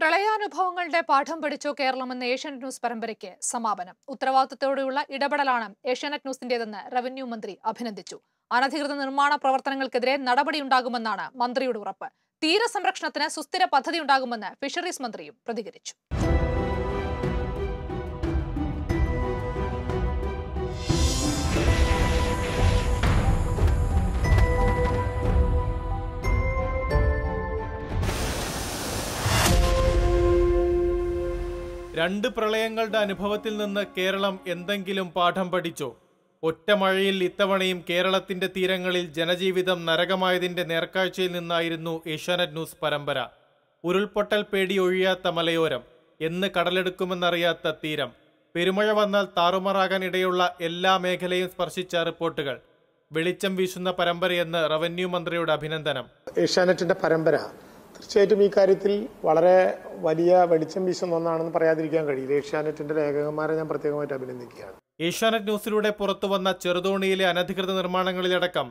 പ്രളയാനുഭവങ്ങളുടെ പാഠം പഠിച്ചോ കേരളം എന്ന ഏഷ്യാനെറ്റ് ന്യൂസ് പരമ്പരയ്ക്ക് സമാപനം ഉത്തരവാദിത്തത്തോടെയുള്ള ഇടപെടലാണ് ഏഷ്യാനെറ്റ് ന്യൂസിന്റേതെന്ന് റവന്യൂ മന്ത്രി അഭിനന്ദിച്ചു അനധികൃത നിർമ്മാണ പ്രവർത്തനങ്ങൾക്കെതിരെ നടപടിയുണ്ടാകുമെന്നാണ് മന്ത്രിയുടെ ഉറപ്പ് തീരസംരക്ഷണത്തിന് സുസ്ഥിര പദ്ധതി ഉണ്ടാകുമെന്ന് ഫിഷറീസ് മന്ത്രിയും പ്രതികരിച്ചു രണ്ട് പ്രളയങ്ങളുടെ അനുഭവത്തിൽ നിന്ന് കേരളം എന്തെങ്കിലും പാഠം പഠിച്ചോ ഒറ്റ മഴയിൽ ഇത്തവണയും കേരളത്തിന്റെ തീരങ്ങളിൽ ജനജീവിതം നരകമായതിന്റെ നേർക്കാഴ്ചയിൽ നിന്നായിരുന്നു ഏഷ്യാനെറ്റ് ന്യൂസ് പരമ്പര ഉരുൾപൊട്ടൽ പേടി ഒഴിയാത്ത മലയോരം എന്ന് കടലെടുക്കുമെന്നറിയാത്ത തീരം പെരുമഴ വന്നാൽ താറുമാറാകാനിടയുള്ള എല്ലാ മേഖലയും സ്പർശിച്ച റിപ്പോർട്ടുകൾ വെളിച്ചം വീശുന്ന പരമ്പരയെന്ന് റവന്യൂ മന്ത്രിയുടെ അഭിനന്ദനം ഏഷ്യാനെറ്റിന്റെ പരമ്പര തീർച്ചയായിട്ടും ഈ കാര്യത്തിൽ വളരെ വലിയ വെളിച്ചം വീശുന്ന ഒന്നാണെന്ന് പറയാതിരിക്കാൻ കഴിയില്ല ഏഷ്യാനെറ്റിന്റെ ലേഖകന്മാരെ ഞാൻ പ്രത്യേകമായിട്ട് അഭിനന്ദിക്കുകയാണ് ഏഷ്യാനെറ്റ് ന്യൂസിലൂടെ പുറത്തുവന്ന ചെറുതോണിയിലെ അനധികൃത നിർമ്മാണങ്ങളിലടക്കം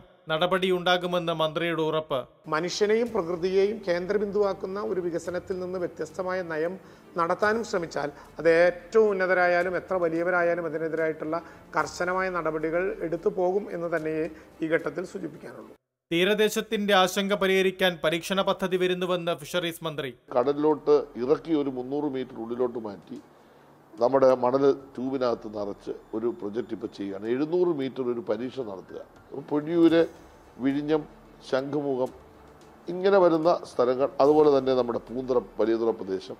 ഉണ്ടാകുമെന്ന് മന്ത്രിയുടെ ഉറപ്പ് മനുഷ്യനെയും പ്രകൃതിയെയും കേന്ദ്രബിന്ദുവാക്കുന്ന ഒരു വികസനത്തിൽ നിന്ന് വ്യത്യസ്തമായ നയം നടത്താനും ശ്രമിച്ചാൽ അത് ഏറ്റവും ഉന്നതരായാലും എത്ര വലിയവരായാലും അതിനെതിരായിട്ടുള്ള കർശനമായ നടപടികൾ എടുത്തു പോകും എന്ന് തന്നെയേ ഈ ഘട്ടത്തിൽ സൂചിപ്പിക്കാനുള്ളൂ തീരദേശത്തിന്റെ ആശങ്ക പരിഹരിക്കാൻ പരീക്ഷണ പദ്ധതി വരുന്നുവെന്ന് ഫിഷറീസ് മന്ത്രി കടലിലോട്ട് ഇറക്കി ഒരു മുന്നൂറ് മീറ്റർ ഉള്ളിലോട്ട് മാറ്റി നമ്മുടെ മണൽ ട്യൂബിനകത്ത് നിറച്ച് ഒരു പ്രൊജക്റ്റ് ഇപ്പൊ ചെയ്യുകയാണ് എഴുന്നൂറ് മീറ്റർ ഒരു പരീക്ഷ നടത്തുക പൊഴിയൂര് വിഴിഞ്ഞം ശംഖുമുഖം ഇങ്ങനെ വരുന്ന സ്ഥലങ്ങൾ അതുപോലെ തന്നെ നമ്മുടെ പൂന്തറ വലിയതുറ പ്രദേശം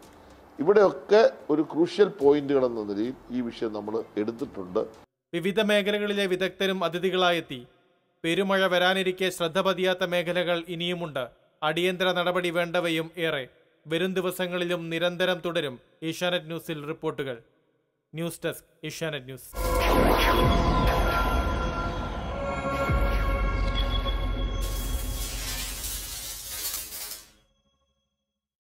ഇവിടെയൊക്കെ ഒരു ക്രൂഷ്യൽ പോയിന്റുകൾ എന്ന നിലയിൽ ഈ വിഷയം നമ്മൾ എടുത്തിട്ടുണ്ട് വിവിധ മേഖലകളിലെ വിദഗ്ധരും അതിഥികളായെത്തി പെരുമഴ വരാനിരിക്കെ ശ്രദ്ധ പതിയാത്ത മേഖലകൾ ഇനിയുമുണ്ട് അടിയന്തര നടപടി വേണ്ടവയും ഏറെ വരും ദിവസങ്ങളിലും നിരന്തരം തുടരും ഏഷ്യാനെറ്റ് ന്യൂസിൽ റിപ്പോർട്ടുകൾ ന്യൂസ് ഡെസ്ക് ഏഷ്യാനെറ്റ് ന്യൂസ്